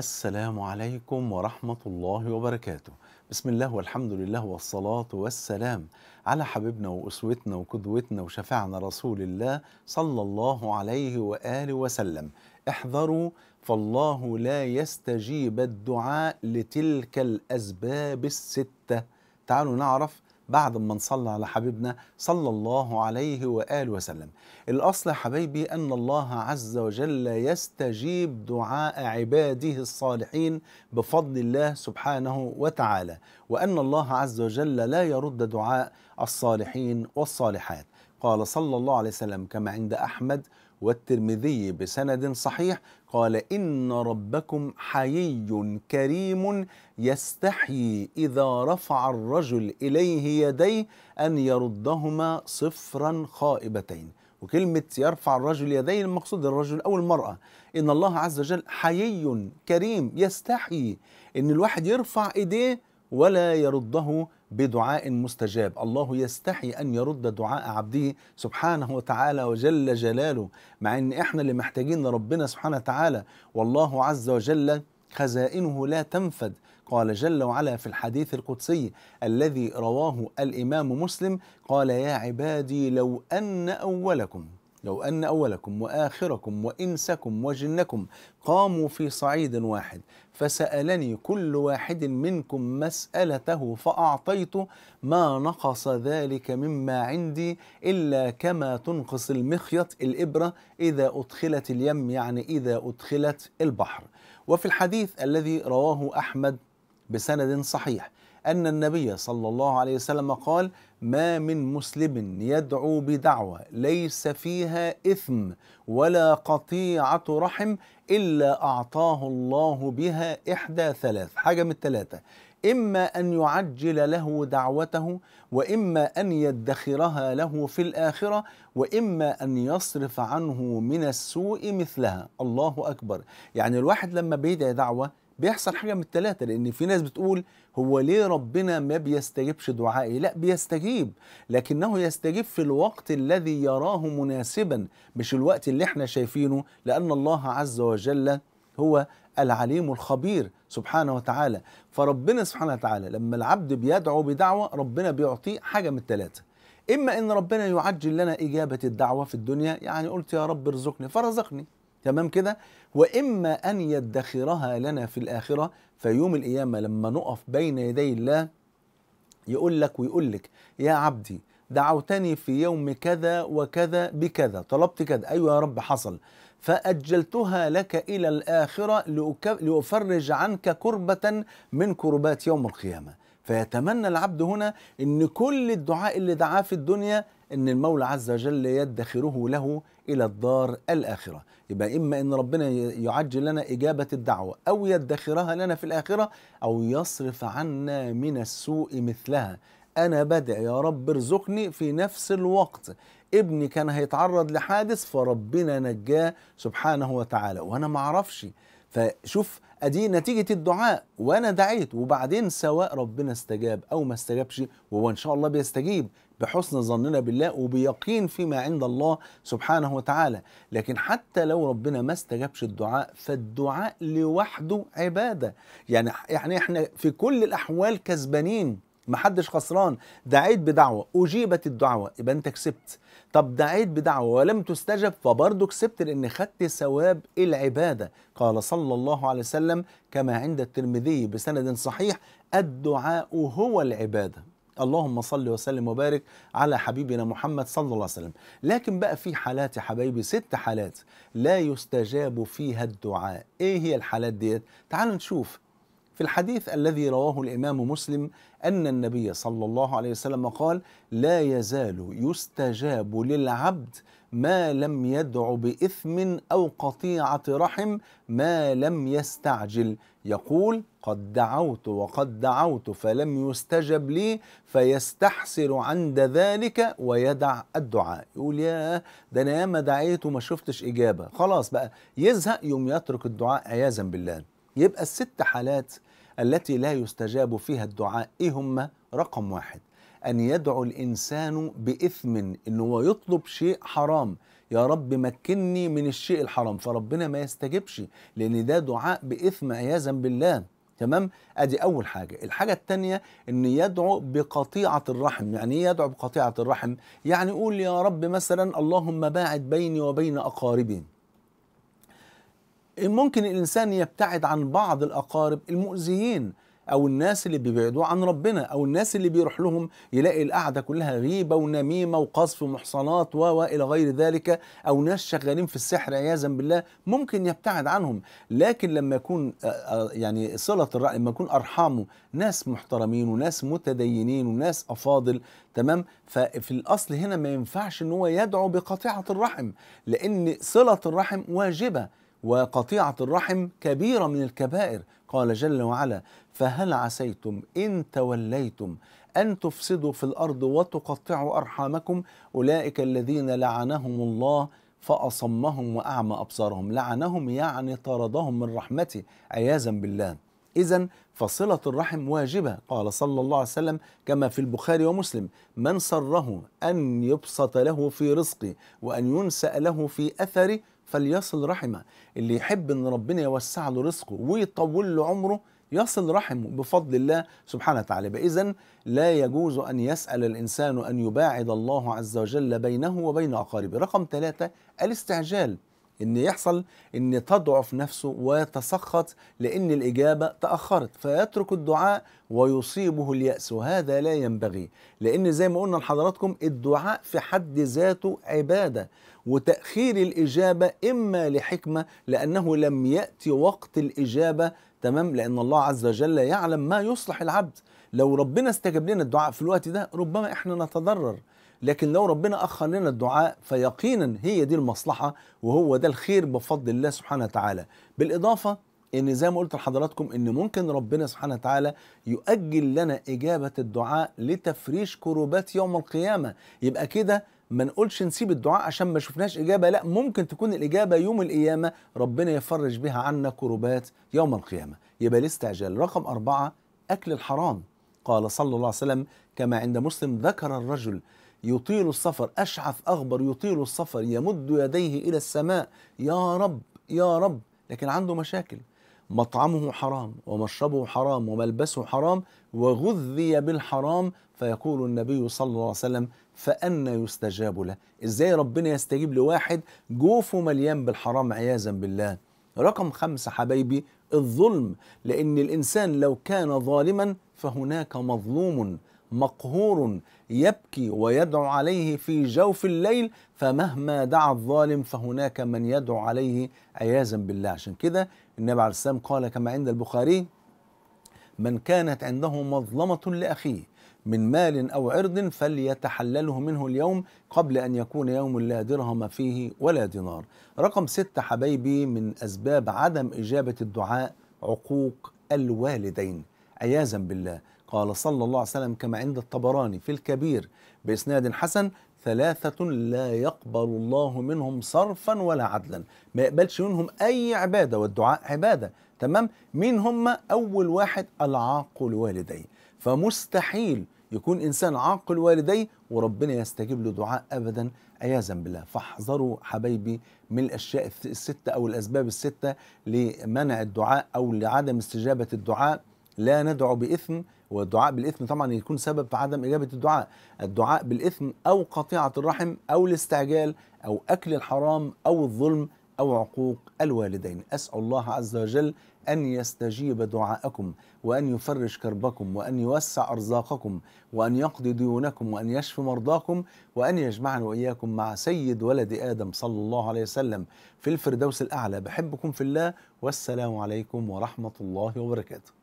السلام عليكم ورحمة الله وبركاته بسم الله والحمد لله والصلاة والسلام على حبيبنا وأسوتنا وقدوتنا وشفعنا رسول الله صلى الله عليه وآله وسلم احذروا فالله لا يستجيب الدعاء لتلك الأسباب الستة تعالوا نعرف بعد ما نصلى على حبيبنا صلى الله عليه وآله وسلم الأصل يا حبايبي أن الله عز وجل يستجيب دعاء عباده الصالحين بفضل الله سبحانه وتعالى وأن الله عز وجل لا يرد دعاء الصالحين والصالحات قال صلى الله عليه وسلم كما عند أحمد والترمذي بسند صحيح قال إن ربكم حيي كريم يستحيي إذا رفع الرجل إليه يديه أن يردهما صفرا خائبتين وكلمة يرفع الرجل يديه المقصود الرجل أو المرأة إن الله عز وجل حيي كريم يستحي إن الواحد يرفع إيديه ولا يرده بدعاء مستجاب الله يستحي أن يرد دعاء عبده سبحانه وتعالى وجل جلاله مع أن إحنا اللي محتاجين لربنا سبحانه وتعالى والله عز وجل خزائنه لا تنفد قال جل وعلا في الحديث القدسي الذي رواه الإمام مسلم قال يا عبادي لو أن أولكم لو أن أولكم وآخركم وإنسكم وجنكم قاموا في صعيد واحد فسألني كل واحد منكم مسألته فأعطيته ما نقص ذلك مما عندي إلا كما تنقص المخيط الإبرة إذا أدخلت اليم يعني إذا أدخلت البحر وفي الحديث الذي رواه أحمد بسند صحيح أن النبي صلى الله عليه وسلم قال ما من مسلم يدعو بدعوة ليس فيها إثم ولا قطيعة رحم إلا أعطاه الله بها إحدى ثلاث حاجة من الثلاثة إما أن يعجل له دعوته وإما أن يدخرها له في الآخرة وإما أن يصرف عنه من السوء مثلها الله أكبر يعني الواحد لما بيدعي دعوة بيحصل حاجة من الثلاثة لأن في ناس بتقول هو ليه ربنا ما بيستجبش دعائي لا بيستجيب لكنه يستجيب في الوقت الذي يراه مناسبا مش الوقت اللي احنا شايفينه لأن الله عز وجل هو العليم الخبير سبحانه وتعالى فربنا سبحانه وتعالى لما العبد بيدعو بدعوة ربنا بيعطيه حاجة من الثلاثة إما إن ربنا يعجل لنا إجابة الدعوة في الدنيا يعني قلت يا رب ارزقني فرزقني تمام كده واما ان يدخرها لنا في الاخره فيوم القيامه لما نقف بين يدي الله يقول لك ويقول لك يا عبدي دعوتني في يوم كذا وكذا بكذا طلبت كذا أيوة يا رب حصل فأجلتها لك إلى الآخرة لأفرج عنك كربة من كربات يوم القيامة فيتمنى العبد هنا أن كل الدعاء اللي دعاه في الدنيا أن المولى عز وجل يدخره له إلى الدار الآخرة يبقى إما أن ربنا يعجل لنا إجابة الدعوة أو يدخرها لنا في الآخرة أو يصرف عنا من السوء مثلها أنا بدع يا رب ارزقني في نفس الوقت ابني كان هيتعرض لحادث فربنا نجاه سبحانه وتعالى وأنا معرفش فشوف ادي نتيجه الدعاء وانا دعيت وبعدين سواء ربنا استجاب او ما استجابش وهو ان شاء الله بيستجيب بحسن ظننا بالله وبيقين فيما عند الله سبحانه وتعالى لكن حتى لو ربنا ما استجابش الدعاء فالدعاء لوحده عباده يعني يعني احنا في كل الاحوال كسبانين محدش خسران دعيت بدعوة أجيبت الدعوة يبقى أنت كسبت طب دعيت بدعوة ولم تستجب فبرضه كسبت لأن خدت ثواب العبادة قال صلى الله عليه وسلم كما عند الترمذي بسند صحيح الدعاء هو العبادة اللهم صل وسلم وبارك على حبيبنا محمد صلى الله عليه وسلم لكن بقى في حالات يا حبايبي ست حالات لا يستجاب فيها الدعاء ايه هي الحالات ديت تعالوا نشوف في الحديث الذي رواه الإمام مسلم أن النبي صلى الله عليه وسلم قال لا يزال يستجاب للعبد ما لم يدع بإثم أو قطيعة رحم ما لم يستعجل يقول قد دعوت وقد دعوت فلم يستجب لي فيستحسر عند ذلك ويدع الدعاء يقول يا ده أنا ياما دعيت وما شفتش إجابة خلاص بقى يزهق يوم يترك الدعاء عياذا بالله يبقى الست حالات التي لا يستجاب فيها الدعاء إيه هم رقم واحد أن يدعو الإنسان بإثم إنه هو يطلب شيء حرام يا رب مكني من الشيء الحرام فربنا ما يستجبش لأن ده دعاء بإثم عياذا بالله تمام ادي اول حاجه الحاجه الثانيه ان يدعو بقطيعه الرحم يعني ايه يدعو بقطيعه الرحم يعني يقول يا رب مثلا اللهم باعد بيني وبين اقاربي ممكن الإنسان يبتعد عن بعض الأقارب المؤذيين او الناس اللي بيبعدوا عن ربنا او الناس اللي بيروح لهم يلاقي القعده كلها غيبه ونميمه وقذف ومحصنات و الى غير ذلك او ناس شغالين في السحر عياذا بالله ممكن يبتعد عنهم لكن لما يكون آه، آه، يعني صله الرأي لما يكون ارحامه ناس محترمين وناس متدينين وناس افاضل تمام ففي الاصل هنا ما ينفعش ان هو يدعو بقطيعه الرحم لان صله الرحم واجبه وقطيعة الرحم كبيرة من الكبائر قال جل وعلا فهل عسيتم إن توليتم أن تفسدوا في الأرض وتقطعوا أرحامكم أولئك الذين لعنهم الله فأصمهم وأعمى أبصارهم لعنهم يعني طردهم من رحمته عياذا بالله إذا فصلة الرحم واجبة قال صلى الله عليه وسلم كما في البخاري ومسلم من سره أن يبسط له في رزقه وأن ينسأ له في أثره فليصل رحمه اللي يحب ان ربنا يوسع له رزقه ويطول له عمره يصل رحمه بفضل الله سبحانه وتعالى فاذا لا يجوز ان يسال الانسان ان يباعد الله عز وجل بينه وبين اقاربه رقم ثلاثة الاستعجال ان يحصل ان تضعف نفسه ويتسخط لان الاجابه تاخرت فيترك الدعاء ويصيبه الياس وهذا لا ينبغي لان زي ما قلنا لحضراتكم الدعاء في حد ذاته عباده وتأخير الإجابة إما لحكمة لأنه لم يأتي وقت الإجابة تمام لأن الله عز وجل يعلم ما يصلح العبد لو ربنا استجاب لنا الدعاء في الوقت ده ربما إحنا نتضرر لكن لو ربنا أخر لنا الدعاء فيقينا هي دي المصلحة وهو ده الخير بفضل الله سبحانه وتعالى بالإضافة ان زي ما قلت لحضراتكم ان ممكن ربنا سبحانه وتعالى يؤجل لنا اجابه الدعاء لتفريش كروبات يوم القيامه يبقى كده ما نقولش نسيب الدعاء عشان ما شفناش اجابه لا ممكن تكون الاجابه يوم القيامه ربنا يفرج بها عنا كربات يوم القيامه يبقى الاستعجال رقم أربعة أكل الحرام قال صلى الله عليه وسلم كما عند مسلم ذكر الرجل يطيل السفر أشعث أغبر يطيل السفر يمد يديه إلى السماء يا رب يا رب لكن عنده مشاكل مطعمه حرام ومشربه حرام وملبسه حرام وغذي بالحرام فيقول النبي صلى الله عليه وسلم فأن يستجاب له إزاي ربنا يستجيب لواحد جوفه مليان بالحرام عياذا بالله رقم خمسة حبايبي الظلم لأن الإنسان لو كان ظالما فهناك مظلوم مقهور يبكي ويدعو عليه في جوف الليل فمهما دعا الظالم فهناك من يدعو عليه عياذا بالله عشان كده النبي عليه السلام قال كما عند البخاري من كانت عنده مظلمة لأخيه من مال أو عرض فليتحلله منه اليوم قبل أن يكون يوم لا درهم فيه ولا دينار رقم ستة حبايبي من أسباب عدم إجابة الدعاء عقوق الوالدين عياذا بالله قال صلى الله عليه وسلم كما عند الطبراني في الكبير بإسناد حسن ثلاثة لا يقبل الله منهم صرفا ولا عدلا ما يقبلش منهم أي عبادة والدعاء عبادة تمام مين هم أول واحد العاق الوالدين فمستحيل يكون إنسان عاق الوالدين وربنا يستجيب له دعاء أبدا عياذا بالله فاحذروا حبايبي من الأشياء الستة أو الأسباب الستة لمنع الدعاء أو لعدم استجابة الدعاء لا ندعو بإثم والدعاء بالإثم طبعا يكون سبب في عدم إجابة الدعاء الدعاء بالإثم أو قطيعة الرحم أو الاستعجال أو أكل الحرام أو الظلم أو عقوق الوالدين أسأل الله عز وجل أن يستجيب دعاءكم وأن يفرج كربكم وأن يوسع أرزاقكم وأن يقضي ديونكم وأن يشفي مرضاكم وأن يجمعنا وإياكم مع سيد ولد آدم صلى الله عليه وسلم في الفردوس الأعلى بحبكم في الله والسلام عليكم ورحمة الله وبركاته